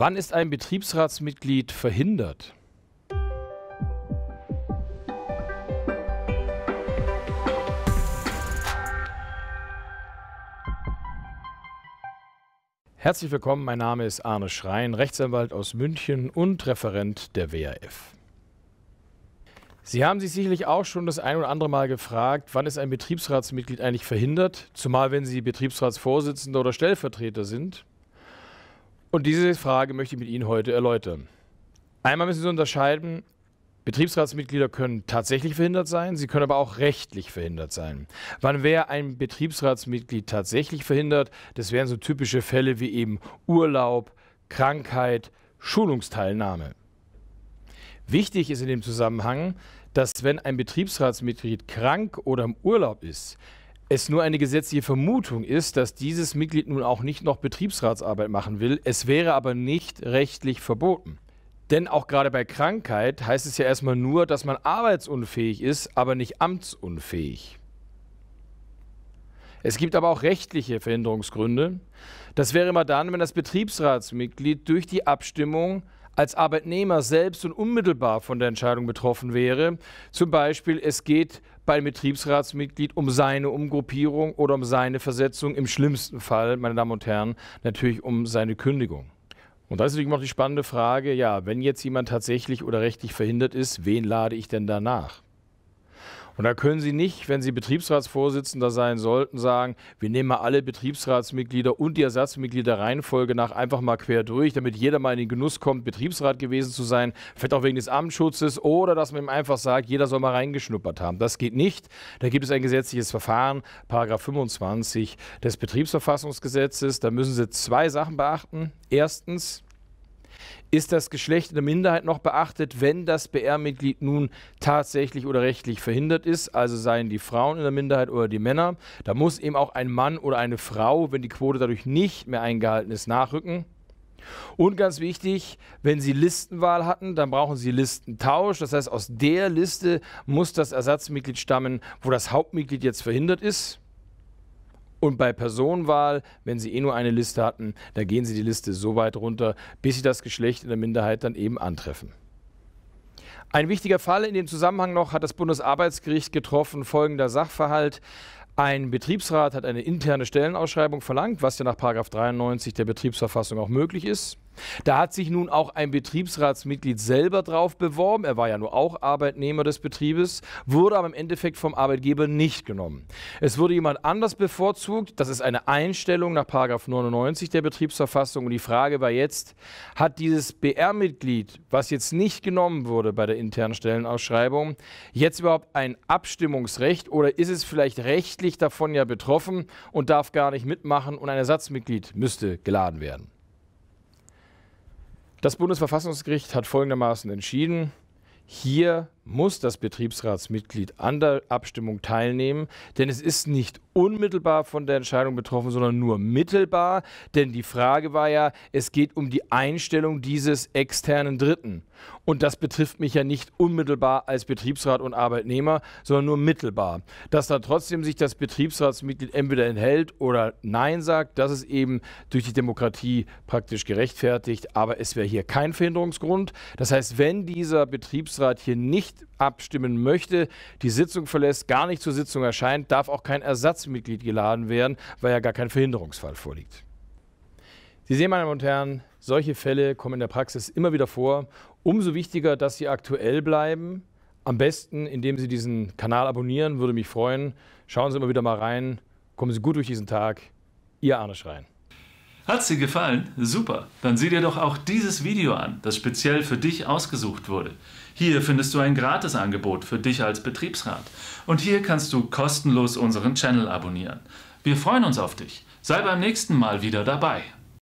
Wann ist ein Betriebsratsmitglied verhindert? Herzlich willkommen, mein Name ist Arne Schrein, Rechtsanwalt aus München und Referent der WAF. Sie haben sich sicherlich auch schon das ein oder andere Mal gefragt, wann ist ein Betriebsratsmitglied eigentlich verhindert, zumal wenn Sie Betriebsratsvorsitzender oder Stellvertreter sind. Und diese Frage möchte ich mit Ihnen heute erläutern. Einmal müssen Sie unterscheiden, Betriebsratsmitglieder können tatsächlich verhindert sein, sie können aber auch rechtlich verhindert sein. Wann wäre ein Betriebsratsmitglied tatsächlich verhindert? Das wären so typische Fälle wie eben Urlaub, Krankheit, Schulungsteilnahme. Wichtig ist in dem Zusammenhang, dass wenn ein Betriebsratsmitglied krank oder im Urlaub ist, es nur eine gesetzliche Vermutung ist, dass dieses Mitglied nun auch nicht noch Betriebsratsarbeit machen will. Es wäre aber nicht rechtlich verboten. Denn auch gerade bei Krankheit heißt es ja erstmal nur, dass man arbeitsunfähig ist, aber nicht amtsunfähig. Es gibt aber auch rechtliche Verhinderungsgründe. Das wäre immer dann, wenn das Betriebsratsmitglied durch die Abstimmung als Arbeitnehmer selbst und unmittelbar von der Entscheidung betroffen wäre. Zum Beispiel, es geht beim Betriebsratsmitglied um seine Umgruppierung oder um seine Versetzung, im schlimmsten Fall, meine Damen und Herren, natürlich um seine Kündigung. Und da ist natürlich noch die spannende Frage, ja, wenn jetzt jemand tatsächlich oder rechtlich verhindert ist, wen lade ich denn danach? Und da können Sie nicht, wenn Sie Betriebsratsvorsitzender sein sollten, sagen, wir nehmen mal alle Betriebsratsmitglieder und die Ersatzmitglieder Reihenfolge nach einfach mal quer durch, damit jeder mal in den Genuss kommt, Betriebsrat gewesen zu sein, vielleicht auch wegen des Amtsschutzes oder dass man ihm einfach sagt, jeder soll mal reingeschnuppert haben. Das geht nicht. Da gibt es ein gesetzliches Verfahren, Paragraph 25 des Betriebsverfassungsgesetzes. Da müssen Sie zwei Sachen beachten. Erstens, ist das Geschlecht in der Minderheit noch beachtet, wenn das BR-Mitglied nun tatsächlich oder rechtlich verhindert ist, also seien die Frauen in der Minderheit oder die Männer. Da muss eben auch ein Mann oder eine Frau, wenn die Quote dadurch nicht mehr eingehalten ist, nachrücken. Und ganz wichtig, wenn Sie Listenwahl hatten, dann brauchen Sie Listentausch. Das heißt, aus der Liste muss das Ersatzmitglied stammen, wo das Hauptmitglied jetzt verhindert ist. Und bei Personenwahl, wenn Sie eh nur eine Liste hatten, da gehen Sie die Liste so weit runter, bis Sie das Geschlecht in der Minderheit dann eben antreffen. Ein wichtiger Fall in dem Zusammenhang noch hat das Bundesarbeitsgericht getroffen folgender Sachverhalt. Ein Betriebsrat hat eine interne Stellenausschreibung verlangt, was ja nach 93 der Betriebsverfassung auch möglich ist. Da hat sich nun auch ein Betriebsratsmitglied selber drauf beworben. Er war ja nur auch Arbeitnehmer des Betriebes, wurde aber im Endeffekt vom Arbeitgeber nicht genommen. Es wurde jemand anders bevorzugt. Das ist eine Einstellung nach 99 der Betriebsverfassung. Und die Frage war jetzt, hat dieses BR-Mitglied, was jetzt nicht genommen wurde bei der internen Stellenausschreibung, jetzt überhaupt ein Abstimmungsrecht oder ist es vielleicht rechtlich davon ja betroffen und darf gar nicht mitmachen und ein Ersatzmitglied müsste geladen werden? Das Bundesverfassungsgericht hat folgendermaßen entschieden. Hier muss das Betriebsratsmitglied an der Abstimmung teilnehmen, denn es ist nicht unmittelbar von der Entscheidung betroffen, sondern nur mittelbar, denn die Frage war ja, es geht um die Einstellung dieses externen Dritten. Und das betrifft mich ja nicht unmittelbar als Betriebsrat und Arbeitnehmer, sondern nur mittelbar. Dass da trotzdem sich das Betriebsratsmitglied entweder enthält oder Nein sagt, das ist eben durch die Demokratie praktisch gerechtfertigt, aber es wäre hier kein Verhinderungsgrund. Das heißt, wenn dieser Betriebsrat hier nicht nicht abstimmen möchte, die Sitzung verlässt, gar nicht zur Sitzung erscheint, darf auch kein Ersatzmitglied geladen werden, weil ja gar kein Verhinderungsfall vorliegt. Sie sehen, meine Damen und Herren, solche Fälle kommen in der Praxis immer wieder vor. Umso wichtiger, dass Sie aktuell bleiben. Am besten, indem Sie diesen Kanal abonnieren, würde mich freuen. Schauen Sie immer wieder mal rein. Kommen Sie gut durch diesen Tag. Ihr Arne Schrein. Hat sie gefallen? Super! Dann sieh dir doch auch dieses Video an, das speziell für dich ausgesucht wurde. Hier findest du ein gratis Angebot für dich als Betriebsrat. Und hier kannst du kostenlos unseren Channel abonnieren. Wir freuen uns auf dich. Sei beim nächsten Mal wieder dabei.